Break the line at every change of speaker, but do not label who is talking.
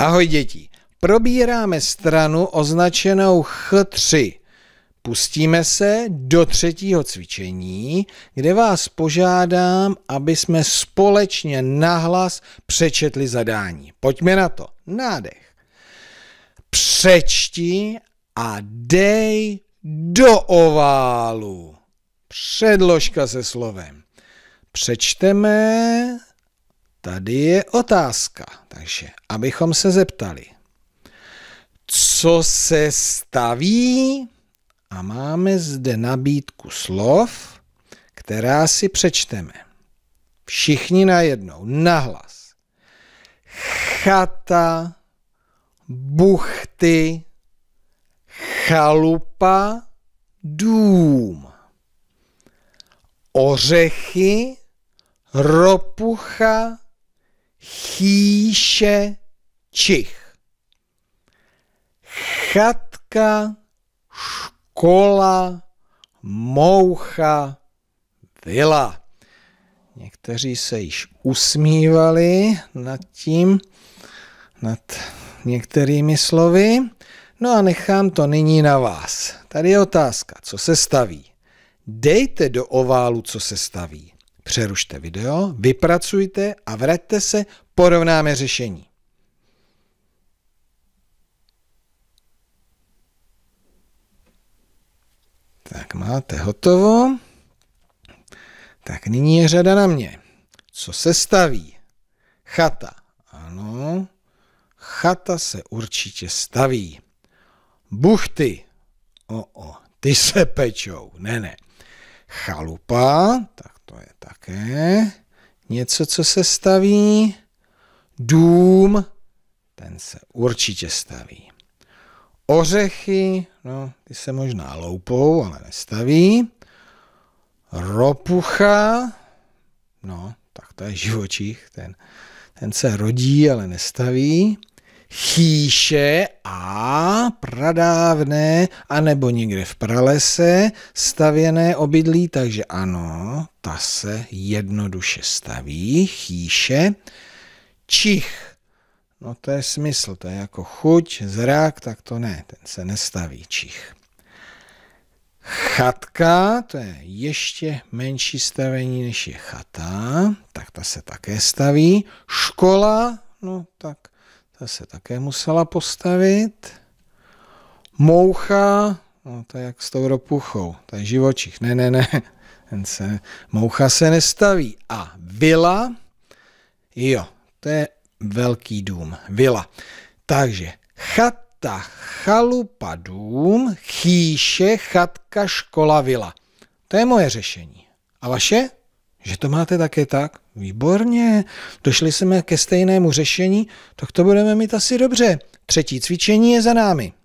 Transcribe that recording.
Ahoj děti, probíráme stranu označenou H3. Pustíme se do třetího cvičení, kde vás požádám, aby jsme společně nahlas přečetli zadání. Pojďme na to. Nádech. Přečti a dej do oválu. Předložka se slovem. Přečteme Tady je otázka. Takže, abychom se zeptali, co se staví? A máme zde nabídku slov, která si přečteme. Všichni najednou, nahlas. Chata, buchty, chalupa, dům. Ořechy, ropucha, Chýše Čich. Chatka, škola, moucha, vila. Někteří se již usmívali nad tím, nad některými slovy. No a nechám to nyní na vás. Tady je otázka, co se staví. Dejte do oválu, co se staví. Přerušte video, vypracujte a vraťte se, porovnáme řešení. Tak máte hotovo. Tak nyní je řada na mě. Co se staví? Chata. Ano, chata se určitě staví. Buchty. O, o, ty se pečou. Ne, ne. Chalupa, tak to je také něco, co se staví. Dům, ten se určitě staví. Ořechy, no, ty se možná loupou, ale nestaví. Ropucha, no, tak to je živočich, ten, ten se rodí, ale nestaví chýše a pradávné, anebo někde v pralese stavěné obydlí, takže ano, ta se jednoduše staví, chýše. Čich, no to je smysl, to je jako chuť, zrak, tak to ne, ten se nestaví, čich. Chatka, to je ještě menší stavení než je chata, tak ta se také staví. Škola, no tak ta se také musela postavit. Moucha, no to je jak s tou ropuchou, to je živočich, ne, ne, ne, ten se, moucha se nestaví. A vila, jo, to je velký dům, vila. Takže chata, chalupa, dům, chýše, chatka, škola, vila. To je moje řešení. A vaše? Že to máte také tak? Výborně, došli jsme ke stejnému řešení, tak to budeme mít asi dobře. Třetí cvičení je za námi.